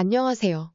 안녕하세요.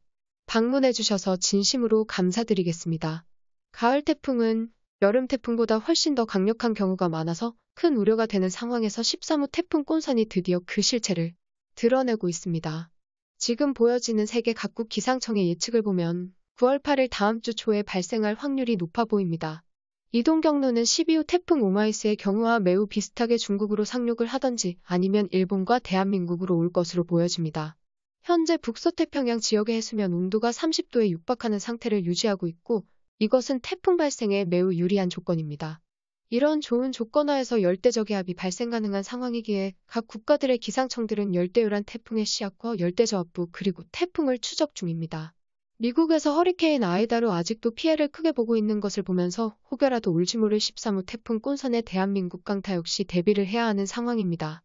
방문해주셔서 진심으로 감사드리겠습니다. 가을 태풍은 여름 태풍보다 훨씬 더 강력한 경우가 많아서 큰 우려가 되는 상황에서 13호 태풍 꼰산이 드디어 그 실체를 드러내고 있습니다. 지금 보여지는 세계 각국 기상청의 예측을 보면 9월 8일 다음 주 초에 발생할 확률이 높아 보입니다. 이동 경로는 12호 태풍 오마이스의 경우와 매우 비슷하게 중국으로 상륙을 하던지 아니면 일본과 대한민국으로 올 것으로 보여집니다. 현재 북서태평양 지역의 해수면 온도가 30도에 육박하는 상태를 유지하고 있고 이것은 태풍 발생에 매우 유리한 조건입니다. 이런 좋은 조건하에서 열대저기압이 발생 가능한 상황이기에 각 국가들의 기상청들은 열대요란 태풍의 시약과 열대저압부 그리고 태풍을 추적 중입니다. 미국에서 허리케인 아이다로 아직도 피해를 크게 보고 있는 것을 보면서 혹여라도 울지 모를 13호 태풍 꼰선에 대한민국 강타 역시 대비를 해야 하는 상황입니다.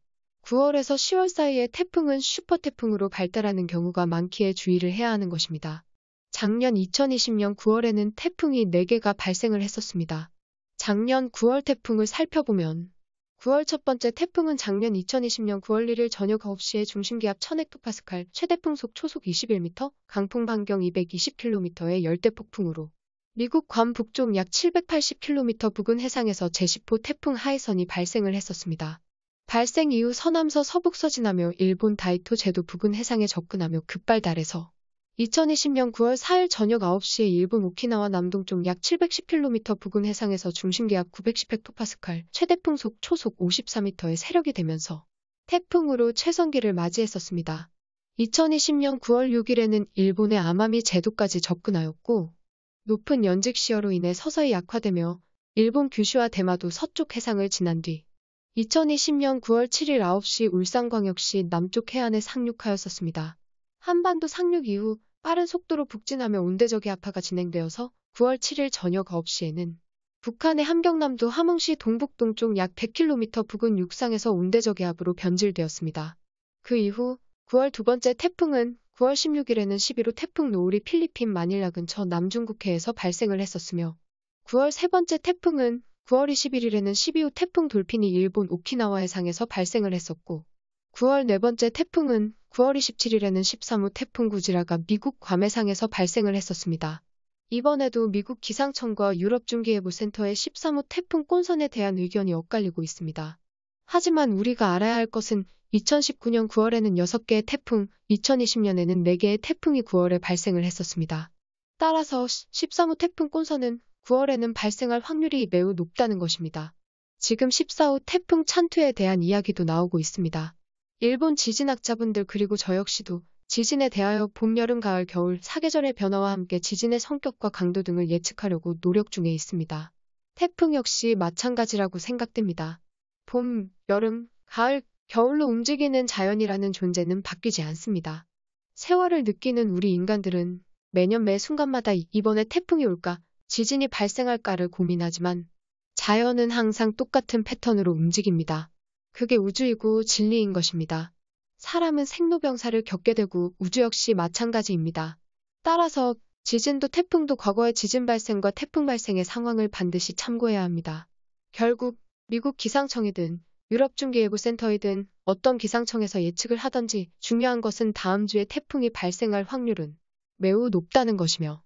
9월에서 10월 사이에 태풍은 슈퍼태풍으로 발달하는 경우가 많기에 주의를 해야 하는 것입니다. 작년 2020년 9월에는 태풍이 4개가 발생을 했었습니다. 작년 9월 태풍을 살펴보면 9월 첫 번째 태풍은 작년 2020년 9월 1일 저녁 9시에 중심기압 1000헥토파스칼, 최대풍속 초속 21m, 강풍 반경 220km의 열대 폭풍으로 미국 괌 북쪽 약 780km 부근 해상에서 제10호 태풍 하이선이 발생을 했었습니다. 발생 이후 서남서 서북서 지나며 일본 다이토 제도 부근 해상에 접근하며 급발달해서 2020년 9월 4일 저녁 9시에 일본 오키나와 남동쪽 약 710km 부근 해상에서 중심기압 910헥토파스칼, 최대풍속 초속 54m의 세력이 되면서 태풍으로 최선기를 맞이했었습니다. 2020년 9월 6일에는 일본의 아마미 제도까지 접근하였고 높은 연직 시어로 인해 서서히 약화되며 일본 규슈와 대마도 서쪽 해상을 지난 뒤 2020년 9월 7일 9시 울산광역시 남쪽 해안에 상륙하였었습니다. 한반도 상륙 이후 빠른 속도로 북진하며 온대적이 아파가 진행되어서 9월 7일 저녁 9시에는 북한의 함경남도 함흥시 동북 동쪽 약 100km 부근 육상에서 온대저기 압으로 변질되었습니다. 그 이후 9월 두 번째 태풍은 9월 16일에는 11호 태풍 노을이 필리핀 마닐라 근처 남중국해에서 발생을 했었으며 9월 세 번째 태풍은 9월 21일에는 12호 태풍 돌핀이 일본 오키나와 해상에서 발생을 했었고 9월 네 번째 태풍은 9월 27일에는 13호 태풍 구지라가 미국 괌해상에서 발생을 했었습니다. 이번에도 미국 기상청과 유럽중기예보센터의 13호 태풍 꼰선에 대한 의견이 엇갈리고 있습니다. 하지만 우리가 알아야 할 것은 2019년 9월에는 6개의 태풍, 2020년에는 4개의 태풍이 9월에 발생을 했었습니다. 따라서 13호 태풍 꼰선은 9월에는 발생할 확률이 매우 높다는 것입니다. 지금 14호 태풍 찬투에 대한 이야기도 나오고 있습니다. 일본 지진학자분들 그리고 저 역시도 지진에 대하여 봄, 여름, 가을, 겨울, 사계절의 변화와 함께 지진의 성격과 강도 등을 예측하려고 노력 중에 있습니다. 태풍 역시 마찬가지라고 생각됩니다. 봄, 여름, 가을, 겨울로 움직이는 자연이라는 존재는 바뀌지 않습니다. 세월을 느끼는 우리 인간들은 매년 매 순간마다 이번에 태풍이 올까 지진이 발생할까를 고민하지만 자연은 항상 똑같은 패턴으로 움직입니다. 그게 우주이고 진리인 것입니다. 사람은 생로병사를 겪게 되고 우주 역시 마찬가지입니다. 따라서 지진도 태풍도 과거의 지진 발생과 태풍 발생의 상황을 반드시 참고해야 합니다. 결국 미국 기상청이든 유럽 중기예보센터이든 어떤 기상청에서 예측을 하던지 중요한 것은 다음 주에 태풍이 발생할 확률은 매우 높다는 것이며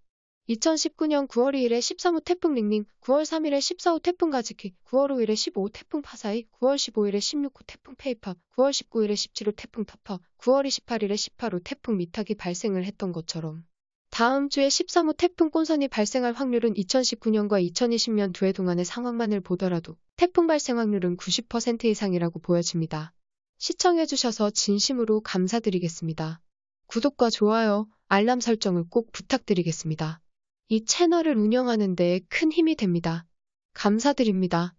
2019년 9월 2일에 13호 태풍 링링, 9월 3일에 14호 태풍 가즈키, 9월 5일에 15호 태풍 파사이, 9월 15일에 16호 태풍 페이퍼, 9월 19일에 17호 태풍 터퍼, 9월 28일에 18호 태풍 미탁이 발생을 했던 것처럼 다음 주에 13호 태풍 꼰선이 발생할 확률은 2019년과 2020년 두 해 동안의 상황만을 보더라도 태풍 발생 확률은 90% 이상이라고 보여집니다. 시청해주셔서 진심으로 감사드리겠습니다. 구독과 좋아요, 알람 설정을 꼭 부탁드리겠습니다. 이 채널을 운영하는 데 큰 힘이 됩니다. 감사드립니다.